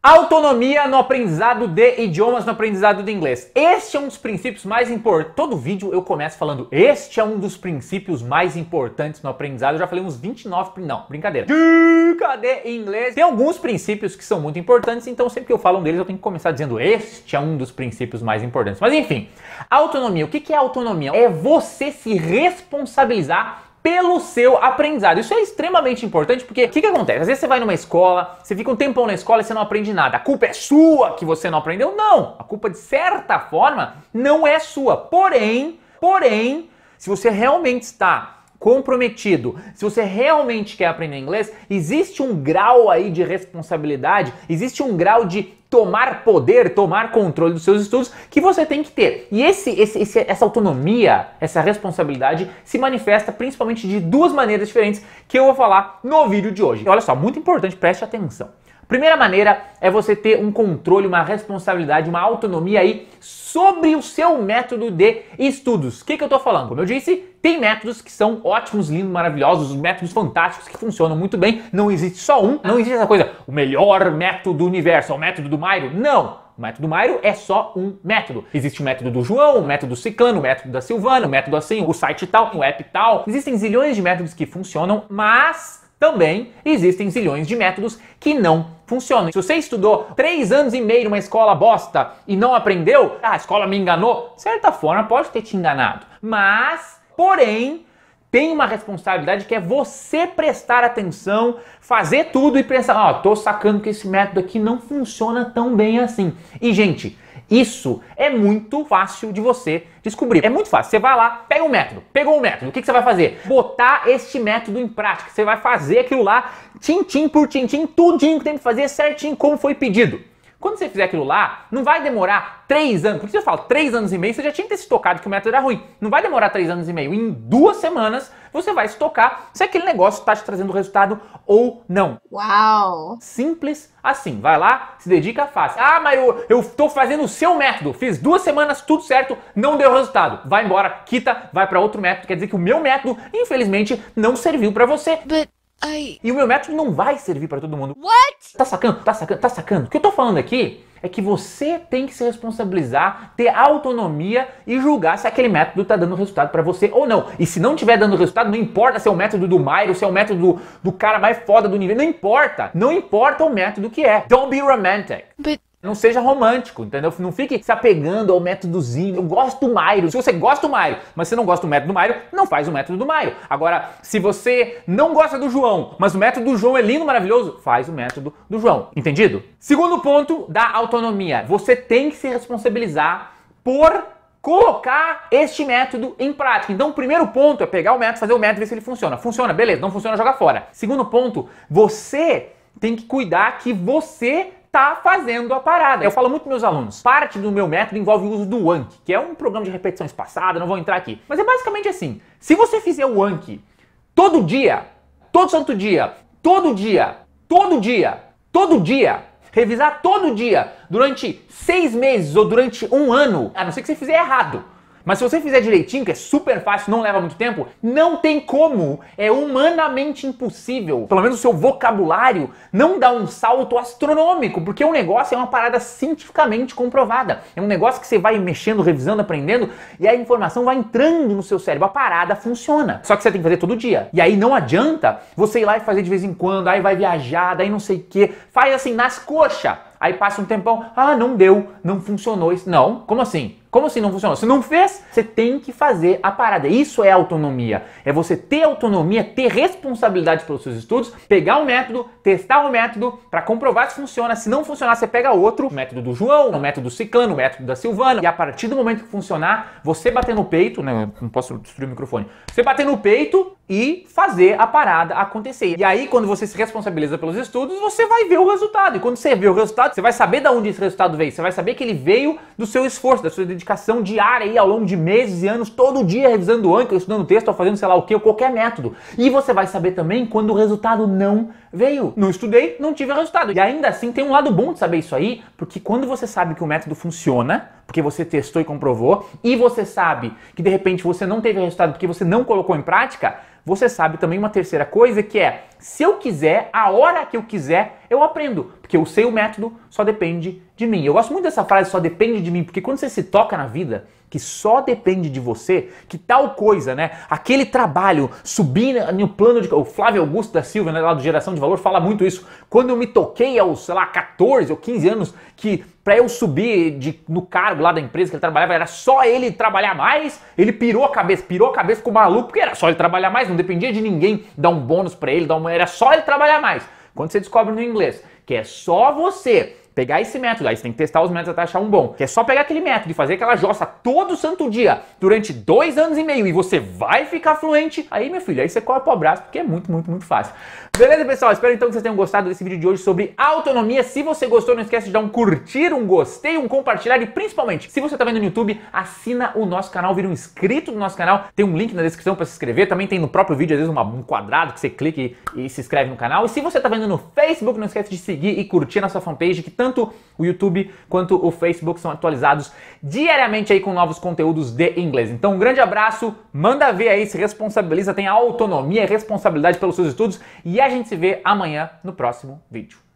Autonomia no aprendizado de idiomas, no aprendizado de inglês. Este é um dos princípios mais importantes. Todo vídeo eu começo falando, este é um dos princípios mais importantes no aprendizado. Eu já falei uns 29, não, brincadeira. Dica de inglês. Tem alguns princípios que são muito importantes, então sempre que eu falo um deles eu tenho que começar dizendo, este é um dos princípios mais importantes. Mas enfim, autonomia. O que é autonomia? É você se responsabilizar pelo seu aprendizado. Isso é extremamente importante porque o que, que acontece? Às vezes você vai numa escola, você fica um tempão na escola e você não aprende nada. A culpa é sua que você não aprendeu? Não! A culpa, de certa forma, não é sua. Porém, porém, se você realmente está comprometido, se você realmente quer aprender inglês, existe um grau aí de responsabilidade, existe um grau de tomar poder, tomar controle dos seus estudos que você tem que ter. E esse, esse, esse, essa autonomia, essa responsabilidade se manifesta principalmente de duas maneiras diferentes que eu vou falar no vídeo de hoje. E olha só, muito importante, preste atenção. Primeira maneira é você ter um controle, uma responsabilidade, uma autonomia aí sobre o seu método de estudos. O que, que eu estou falando? Como eu disse, tem métodos que são ótimos, lindos, maravilhosos, métodos fantásticos que funcionam muito bem. Não existe só um, não ah. existe essa coisa, o melhor método do universo, é o método do método Mairo? Não! O método Mairo é só um método. Existe o método do João, o método Ciclano, o método da Silvana, o método assim, o site tal, o app tal. Existem zilhões de métodos que funcionam, mas também existem zilhões de métodos que não funcionam. Se você estudou três anos e meio numa escola bosta e não aprendeu, ah, a escola me enganou, de certa forma pode ter te enganado. Mas, porém, tem uma responsabilidade que é você prestar atenção, fazer tudo e pensar, ó, oh, tô sacando que esse método aqui não funciona tão bem assim. E gente, isso é muito fácil de você descobrir. É muito fácil. Você vai lá, pega um método, pegou o um método, o que, que, você vai fazer? Botar este método em prática. Você vai fazer aquilo lá, tintim por tintim, tudinho que tem que fazer certinho como foi pedido. Quando você fizer aquilo lá, não vai demorar três anos. Por que eu falo três anos e meio? Você já tinha que ter se tocado que o método era ruim. Não vai demorar três anos e meio. Em duas semanas, você vai se tocar se aquele negócio está te trazendo resultado ou não. Uau! Simples assim. Vai lá, se dedica, faz. Ah, mas eu estou fazendo o seu método. Fiz duas semanas, tudo certo, não deu resultado. Vai embora, quita, vai para outro método. Quer dizer que o meu método, infelizmente, não serviu para você. But Ai. E o meu método não vai servir para todo mundo. What? Tá sacando? Tá sacando? Tá sacando? O que eu tô falando aqui é que você tem que se responsabilizar, ter autonomia e julgar se aquele método está dando resultado para você ou não. E se não estiver dando resultado, não importa se é o método do Mairo, se é o método do, do cara mais foda do nível, não importa. Não importa o método que é. Don't be romantic. But não seja romântico, entendeu? Não fique se apegando ao métodozinho. Eu gosto do Mairo. Se você gosta do Mairo, mas você não gosta do método do Mairo, não faz o método do Mairo. Agora, se você não gosta do João, mas o método do João é lindo, maravilhoso, faz o método do João. Entendido? Segundo ponto da autonomia. Você tem que se responsabilizar por colocar este método em prática. Então, o primeiro ponto é pegar o método, fazer o método, ver se ele funciona. Funciona, beleza. Não funciona, joga fora. Segundo ponto, você tem que cuidar que você tá fazendo a parada. Eu falo muito com meus alunos. Parte do meu método envolve o uso do Anki, que é um programa de repetição espaçada, não vou entrar aqui. Mas é basicamente assim: se você fizer o Anki todo dia, todo santo dia, todo dia, todo dia, todo dia, revisar todo dia, durante seis meses ou durante um ano, a não ser que você fizer errado mas se você fizer direitinho, que é super fácil, não leva muito tempo, não tem como. É humanamente impossível. Pelo menos o seu vocabulário não dá um salto astronômico, porque o negócio é uma parada cientificamente comprovada. É um negócio que você vai mexendo, revisando, aprendendo e a informação vai entrando no seu cérebro. A parada funciona. Só que você tem que fazer todo dia. E aí não adianta você ir lá e fazer de vez em quando, aí vai viajar, daí não sei o quê. Faz assim nas coxas. Aí passa um tempão, ah, não deu, não funcionou isso. Não, como assim? Como assim não funcionou? Se não fez, você tem que fazer a parada. Isso é autonomia. É você ter autonomia, ter responsabilidade pelos seus estudos, pegar o um método, testar o um método para comprovar se funciona. Se não funcionar, você pega outro, o método do João, o método do Ciclano, o método da Silvana. E a partir do momento que funcionar, você bater no peito, né? Não posso destruir o microfone. Você bater no peito e fazer a parada acontecer. E aí, quando você se responsabiliza pelos estudos, você vai ver o resultado. E quando você vê o resultado, você vai saber de onde esse resultado veio. Você vai saber que ele veio do seu esforço, da sua dedicação diária aí ao longo de meses e anos, todo dia revisando o Anchor, estudando texto, ou fazendo sei lá o que, qualquer método. E você vai saber também quando o resultado não veio. Não estudei, não tive resultado. E ainda assim tem um lado bom de saber isso aí, porque quando você sabe que o método funciona, porque você testou e comprovou, e você sabe que de repente você não teve resultado porque você não colocou em prática, você sabe também uma terceira coisa que é: se eu quiser, a hora que eu quiser, eu aprendo. Porque eu sei o método, só depende de mim. Eu gosto muito dessa frase, só depende de mim, porque quando você se toca na vida, que só depende de você, que tal coisa, né? Aquele trabalho, subir no plano de. O Flávio Augusto da Silva, né, lá do Geração de Valor, fala muito isso. Quando eu me toquei aos, sei lá, 14 ou 15 anos, que para eu subir de, no cargo lá da empresa que ele trabalhava, era só ele trabalhar mais, ele pirou a cabeça, pirou a cabeça, o maluco, porque era só ele trabalhar mais, não dependia de ninguém dar um bônus para ele, dar uma, era só ele trabalhar mais. Quando você descobre no inglês que é só você pegar esse método. Aí você tem que testar os métodos até achar um bom. Que é só pegar aquele método e fazer aquela jossa todo santo dia, durante dois anos e meio, e você vai ficar fluente. Aí, meu filho, aí você corre pro abraço, porque é muito, muito, muito fácil. Beleza, pessoal? Espero então que vocês tenham gostado desse vídeo de hoje sobre autonomia. Se você gostou, não esquece de dar um curtir, um gostei, um compartilhar e principalmente, se você tá vendo no YouTube, assina o nosso canal, vira um inscrito do nosso canal. Tem um link na descrição para se inscrever. Também tem no próprio vídeo, às vezes, uma, um quadrado que você clica e, e se inscreve no canal. E se você tá vendo no Facebook, não esquece de seguir e curtir na sua fanpage, que tanto tanto o YouTube quanto o Facebook são atualizados diariamente aí com novos conteúdos de inglês. Então, um grande abraço, manda ver aí, se responsabiliza, tenha autonomia e responsabilidade pelos seus estudos e a gente se vê amanhã no próximo vídeo.